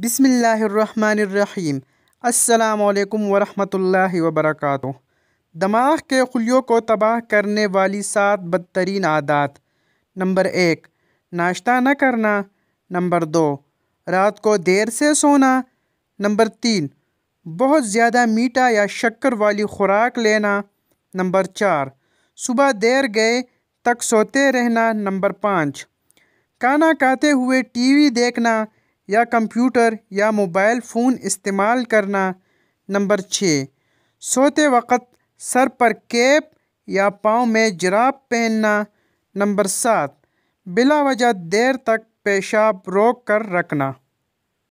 बिसमीम् अल्लाम वरहमल वबरक दिमाग के खुलियों को तबाह करने वाली सात बदतरीन आदत नंबर एक नाश्ता न करना नंबर दो रात को देर से सोना नंबर तीन बहुत ज़्यादा मीठा या शक्कर वाली खुराक लेना नंबर चार सुबह देर गए तक सोते रहना नंबर पाँच खाना खाते हुए टीवी देखना या कंप्यूटर या मोबाइल फ़ोन इस्तेमाल करना नंबर छः सोते वक्त सर पर कैप या पाँव में जराब पहनना नंबर सात बिला वजह देर तक पेशाब रोक कर रखना